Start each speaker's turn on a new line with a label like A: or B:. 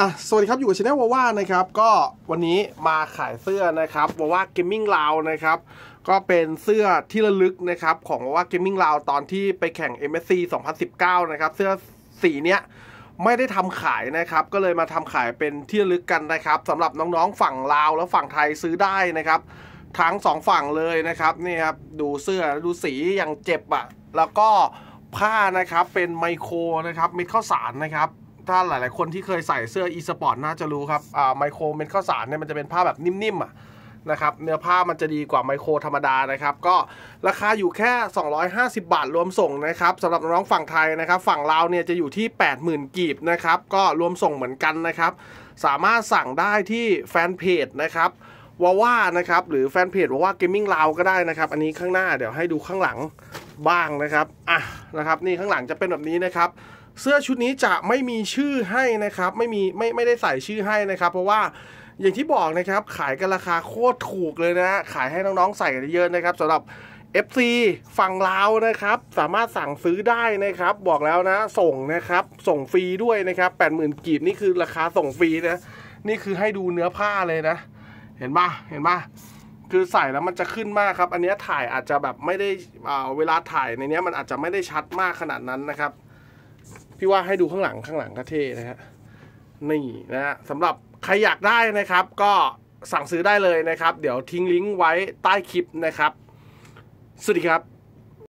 A: อ่ะสวัสดีครับอยู่กับชาแนลวาว่านะครับ ก็วันนี้มาขายเสื้อนะครับวาว่าเกมมิ่งลาวนะครับก็เป็นเสื้อที่ระลึกนะครับของวาว่าเกมมิ่งลาวตอนที่ไปแข่ง MSC 2019 นะครับ เสื้อสีเนี้ยไม่ได้ทำขายนะครับ ก็เลยมาทำขายเป็นที่ระลึกกันนะครับ สำหรับน้องๆฝั่งลาวและฝั่งไทยซื้อได้นะครับ ทั้งสองฝั่งเลยนะครับนี่ครับดูเสื้อดูสีอย่างเจ็บอะ่ะแล้วก็ผ้านะครับเป็นไมโครนะครับมิดข้าวสารนะครับถ้าหลายๆคนที่เคยใส่เสื้ออีสปอร์ตน่าจะรู้ครับอ่าไมโครเม็ดข้าวสารเนี่ยมันจะเป็นผ้าแบบนิ่มๆอ่ะนะครับเนื้อผ้ามันจะดีกว่าไมโครธรรมดานะครับ ก็ราคาอยู่แค่ 250 บาทรวมส่งนะครับสำหรับน้องฝั่งไทยนะครับ ฝั่งลาวเนี่ยจะอยู่ที่ 80,000 กีบนะครับก็รวมส่งเหมือนกันนะครับ สามารถสั่งได้ที่แฟนเพจนะครับวาว่านะครับหรือแฟนเพจวาว่าเกมมิ่งลาวก็ได้นะครับอันนี้ข้างหน้าเดี๋ยวให้ดูข้างหลังบ้างนะครับ อ่ะนะครับ นี่ข้างหลังจะเป็นแบบนี้นะครับเสื้อชุดนี้จะไม่มีชื่อให้นะครับ ไม่มีไม่ไม่ได้ใส่ชื่อให้นะครับ เพราะว่าอย่างที่บอกนะครับ ขายกันราคาโคตรถูกเลยนะขายให้น้องๆ ใส่กันเยอะนะครับสำหรับ FC ฝั่งลาวนะครับสามารถสั่งซื้อได้นะครับ บอกแล้วนะ ส่งนะครับ ส่งฟรีด้วยนะครับ80,000กีบนี่คือราคาส่งฟรีนะนี่คือให้ดูเนื้อผ้าเลยนะ เห็นปะเห็นปะคือใส่แล้วมันจะขึ้นมากครับ อันนี้ถ่ายอาจจะแบบไม่ได้เวลาถ่ายในนี้มันอาจจะไม่ได้ชัดมากขนาดนั้นนะครับพี่ว่าให้ดูข้างหลังข้างหลังก็เท่นะฮะนี่นะฮะสำหรับใครอยากได้นะครับ ก็สั่งซื้อได้เลยนะครับ เดี๋ยวทิ้งลิงก์ไว้ใต้คลิปนะครับ สวัสดีครับ